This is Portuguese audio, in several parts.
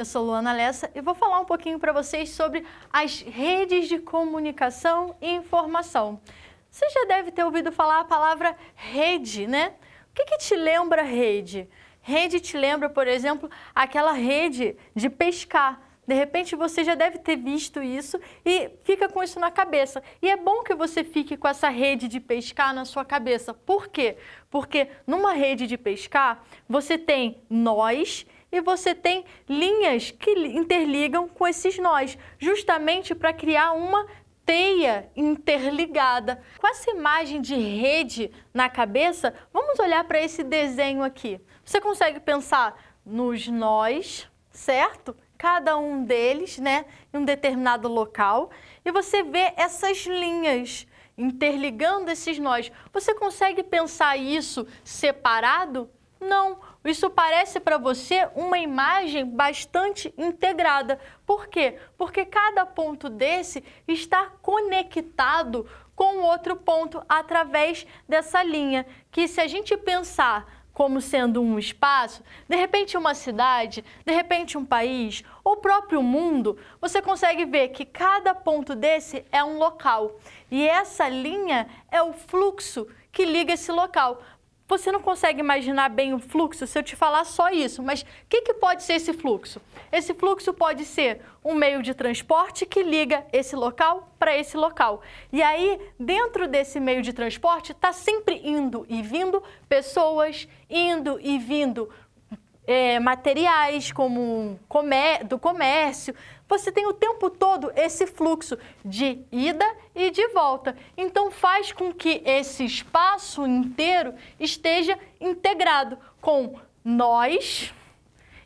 Eu sou Luana Lessa e vou falar um pouquinho para vocês sobre as redes de comunicação e informação. Você já deve ter ouvido falar a palavra rede, né? O que, que te lembra rede? Rede te lembra, por exemplo, aquela rede de pescar. De repente você já deve ter visto isso e fica com isso na cabeça. E é bom que você fique com essa rede de pescar na sua cabeça. Por quê? Porque numa rede de pescar você tem nós e você tem linhas que interligam com esses nós, justamente para criar uma teia interligada. Com essa imagem de rede na cabeça, vamos olhar para esse desenho aqui. Você consegue pensar nos nós, certo? Cada um deles, né, em um determinado local, e você vê essas linhas interligando esses nós. Você consegue pensar isso separado? Não, isso parece para você uma imagem bastante integrada. Por quê? Porque cada ponto desse está conectado com outro ponto através dessa linha, que se a gente pensar como sendo um espaço, de repente uma cidade, de repente um país, ou próprio mundo, você consegue ver que cada ponto desse é um local. E essa linha é o fluxo que liga esse local. Você não consegue imaginar bem o fluxo se eu te falar só isso, mas o que, que pode ser esse fluxo? Esse fluxo pode ser um meio de transporte que liga esse local para esse local. E aí, dentro desse meio de transporte, está sempre indo e vindo pessoas, indo e vindo é, materiais, como do comércio. Você tem o tempo todo esse fluxo de ida e de volta. Então faz com que esse espaço inteiro esteja integrado com nós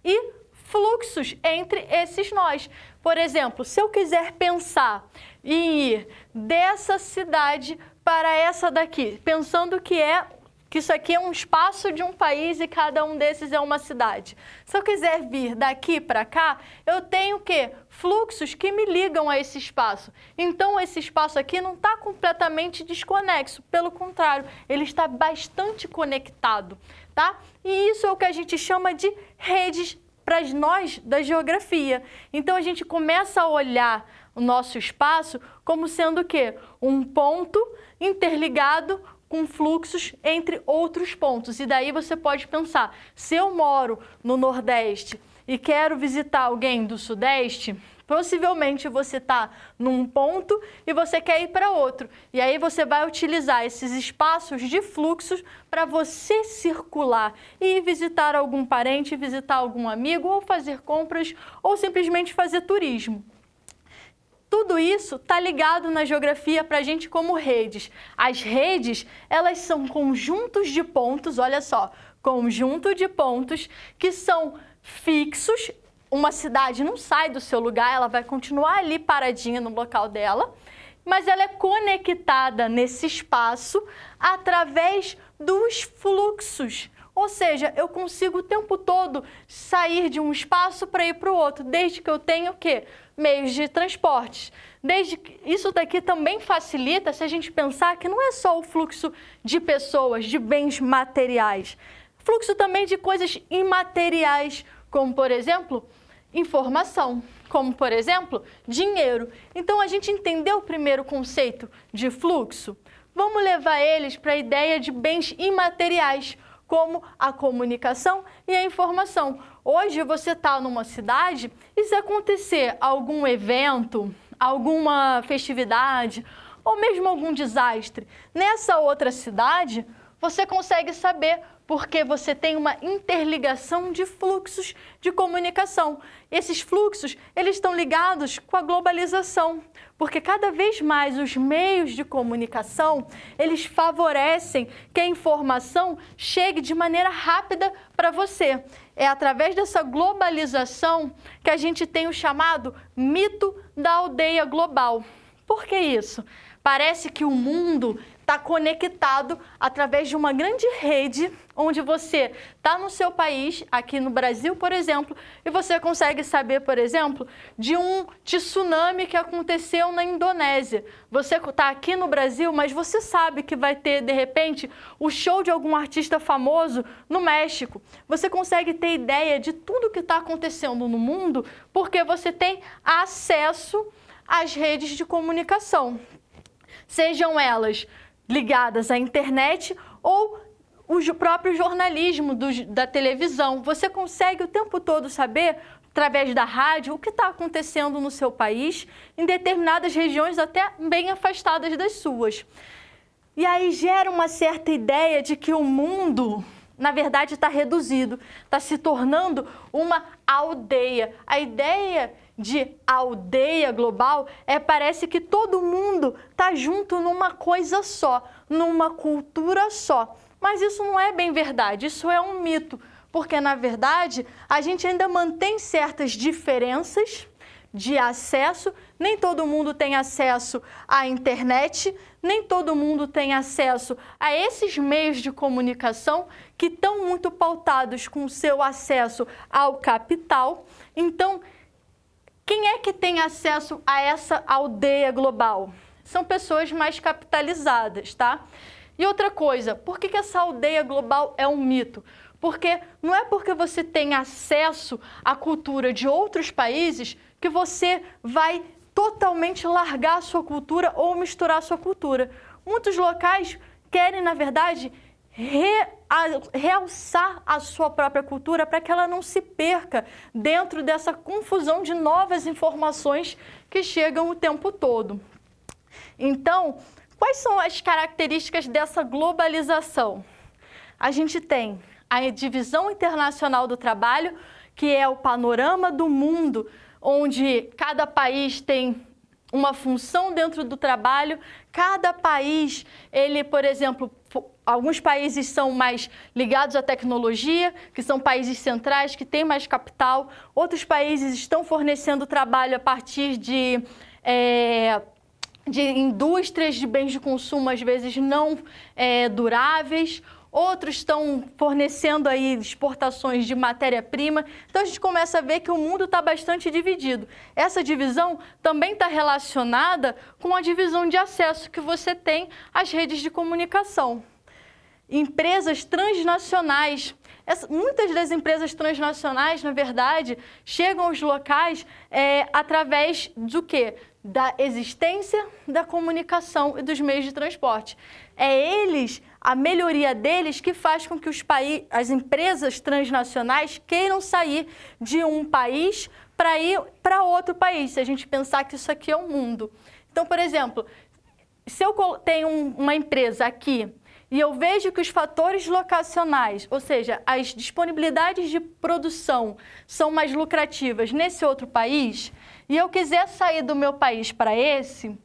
e fluxos entre esses nós. Por exemplo, se eu quiser pensar em ir dessa cidade para essa daqui, pensando que é que isso aqui é um espaço de um país e cada um desses é uma cidade. Se eu quiser vir daqui para cá, eu tenho que fluxos que me ligam a esse espaço. Então esse espaço aqui não está completamente desconexo, pelo contrário, ele está bastante conectado, tá? E isso é o que a gente chama de redes para nós da geografia. Então a gente começa a olhar o nosso espaço como sendo o quê? Um ponto interligado com fluxos entre outros pontos. E daí você pode pensar: se eu moro no Nordeste e quero visitar alguém do Sudeste, Possivelmente você está num ponto e você quer ir para outro. E aí você vai utilizar esses espaços de fluxos para você circular e visitar algum parente, visitar algum amigo, ou fazer compras, ou simplesmente fazer turismo tudo isso está ligado na geografia para a gente como redes. As redes, elas são conjuntos de pontos, olha só, conjunto de pontos que são fixos. Uma cidade não sai do seu lugar, ela vai continuar ali paradinha no local dela, mas ela é conectada nesse espaço através dos fluxos ou seja, eu consigo o tempo todo sair de um espaço para ir para o outro, desde que eu tenha o quê? Meios de transportes. Desde que isso daqui também facilita se a gente pensar que não é só o fluxo de pessoas, de bens materiais, fluxo também de coisas imateriais, como por exemplo, informação, como por exemplo, dinheiro. Então a gente entendeu o primeiro conceito de fluxo. Vamos levar eles para a ideia de bens imateriais como a comunicação e a informação. Hoje você está numa cidade e se acontecer algum evento, alguma festividade ou mesmo algum desastre nessa outra cidade, você consegue saber porque você tem uma interligação de fluxos de comunicação. Esses fluxos, eles estão ligados com a globalização, porque cada vez mais os meios de comunicação, eles favorecem que a informação chegue de maneira rápida para você. É através dessa globalização que a gente tem o chamado mito da aldeia global. Por que isso? Parece que o mundo está conectado através de uma grande rede onde você está no seu país, aqui no Brasil, por exemplo, e você consegue saber, por exemplo, de um tsunami que aconteceu na Indonésia. Você está aqui no Brasil, mas você sabe que vai ter, de repente, o show de algum artista famoso no México. Você consegue ter ideia de tudo que está acontecendo no mundo porque você tem acesso às redes de comunicação. Sejam elas ligadas à internet ou o próprio jornalismo do, da televisão. Você consegue o tempo todo saber, através da rádio, o que está acontecendo no seu país, em determinadas regiões até bem afastadas das suas. E aí gera uma certa ideia de que o mundo, na verdade, está reduzido, está se tornando uma aldeia. A ideia de aldeia global é parece que todo mundo tá junto numa coisa só, numa cultura só. Mas isso não é bem verdade, isso é um mito, porque na verdade a gente ainda mantém certas diferenças de acesso, nem todo mundo tem acesso à internet, nem todo mundo tem acesso a esses meios de comunicação que estão muito pautados com o seu acesso ao capital. Então, quem é que tem acesso a essa aldeia global? São pessoas mais capitalizadas, tá? E outra coisa, por que, que essa aldeia global é um mito? Porque não é porque você tem acesso à cultura de outros países que você vai totalmente largar a sua cultura ou misturar a sua cultura. Muitos locais querem, na verdade, re a realçar a sua própria cultura para que ela não se perca dentro dessa confusão de novas informações que chegam o tempo todo. Então, quais são as características dessa globalização? A gente tem a divisão internacional do trabalho, que é o panorama do mundo, onde cada país tem uma função dentro do trabalho, cada país, ele, por exemplo, alguns países são mais ligados à tecnologia, que são países centrais, que têm mais capital. Outros países estão fornecendo trabalho a partir de. É, de indústrias de bens de consumo às vezes não é, duráveis, outros estão fornecendo aí exportações de matéria-prima. Então a gente começa a ver que o mundo está bastante dividido. Essa divisão também está relacionada com a divisão de acesso que você tem às redes de comunicação empresas transnacionais. Essa, muitas das empresas transnacionais, na verdade, chegam aos locais é, através do quê? Da existência da comunicação e dos meios de transporte. É eles, a melhoria deles, que faz com que os países as empresas transnacionais queiram sair de um país para ir para outro país, se a gente pensar que isso aqui é o um mundo. Então, por exemplo, se eu tenho uma empresa aqui e eu vejo que os fatores locacionais, ou seja, as disponibilidades de produção são mais lucrativas nesse outro país, e eu quiser sair do meu país para esse,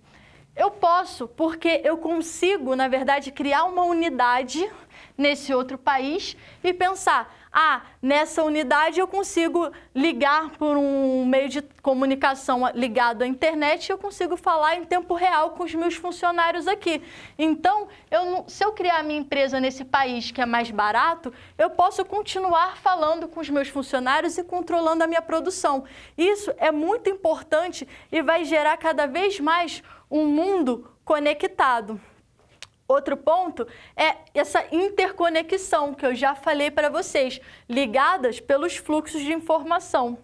eu posso, porque eu consigo, na verdade, criar uma unidade nesse outro país e pensar ah, nessa unidade eu consigo ligar por um meio de comunicação ligado à internet e eu consigo falar em tempo real com os meus funcionários aqui. Então, eu, se eu criar minha empresa nesse país que é mais barato, eu posso continuar falando com os meus funcionários e controlando a minha produção. Isso é muito importante e vai gerar cada vez mais um mundo conectado. Outro ponto é essa interconexão que eu já falei para vocês, ligadas pelos fluxos de informação.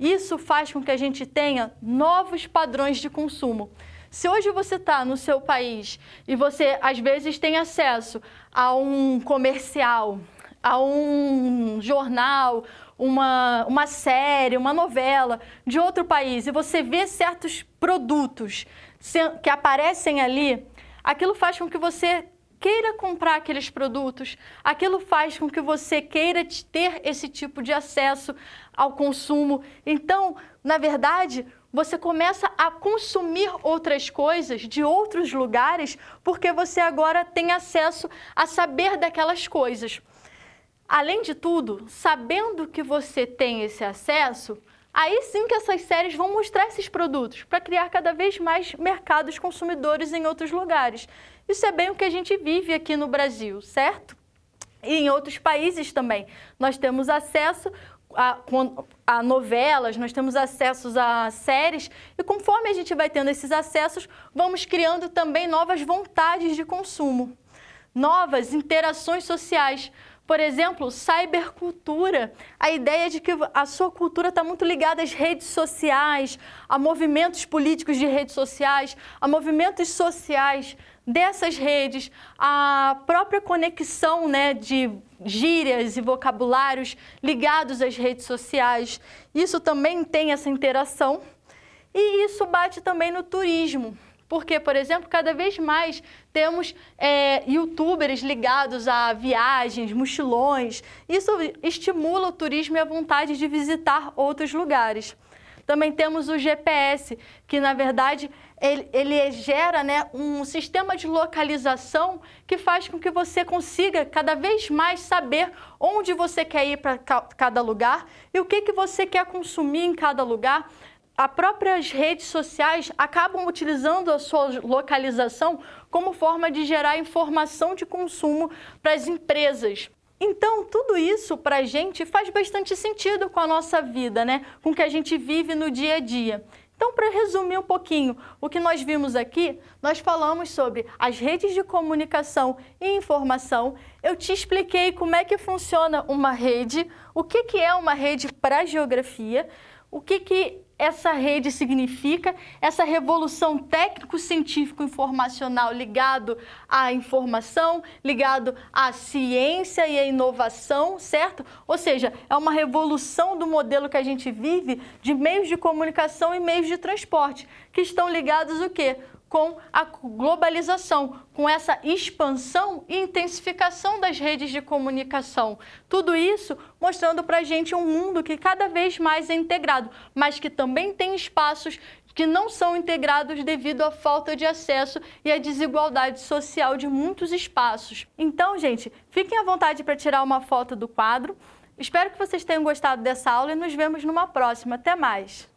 Isso faz com que a gente tenha novos padrões de consumo. Se hoje você está no seu país e você às vezes tem acesso a um comercial, a um jornal, uma, uma série, uma novela de outro país e você vê certos produtos que aparecem ali, aquilo faz com que você queira comprar aqueles produtos, aquilo faz com que você queira ter esse tipo de acesso ao consumo. Então, na verdade, você começa a consumir outras coisas de outros lugares porque você agora tem acesso a saber daquelas coisas. Além de tudo, sabendo que você tem esse acesso, Aí sim que essas séries vão mostrar esses produtos para criar cada vez mais mercados consumidores em outros lugares. Isso é bem o que a gente vive aqui no Brasil, certo? E em outros países também. Nós temos acesso a, a, novelas, nós temos acessos a séries, e conforme a gente vai tendo esses acessos, vamos criando também novas vontades de consumo, novas interações sociais. Por exemplo, cybercultura, a ideia de que a sua cultura está muito ligada às redes sociais, a movimentos políticos de redes sociais, a movimentos sociais dessas redes, a própria conexão né, de gírias e vocabulários ligados às redes sociais. Isso também tem essa interação e isso bate também no turismo. Porque, por exemplo, cada vez mais temos é, youtubers ligados a viagens, mochilões. Isso estimula o turismo e a vontade de visitar outros lugares. Também temos o GPS, que na verdade ele, ele gera né, um sistema de localização que faz com que você consiga cada vez mais saber onde você quer ir para cada lugar e o que, que você quer consumir em cada lugar as próprias redes sociais acabam utilizando a sua localização como forma de gerar informação de consumo para as empresas. Então, tudo isso para a gente faz bastante sentido com a nossa vida, né? com o que a gente vive no dia a dia. Então, para resumir um pouquinho o que nós vimos aqui, nós falamos sobre as redes de comunicação e informação. Eu te expliquei como é que funciona uma rede, o que, que é uma rede para a geografia, o que, que essa rede significa, essa revolução técnico-científico-informacional ligado à informação, ligado à ciência e à inovação, certo? Ou seja, é uma revolução do modelo que a gente vive de meios de comunicação e meios de transporte, que estão ligados o quê? com a globalização, com essa expansão e intensificação das redes de comunicação. Tudo isso mostrando para a gente um mundo que cada vez mais é integrado, mas que também tem espaços que não são integrados devido à falta de acesso e à desigualdade social de muitos espaços. Então, gente, fiquem à vontade para tirar uma foto do quadro. Espero que vocês tenham gostado dessa aula e nos vemos numa próxima. Até mais!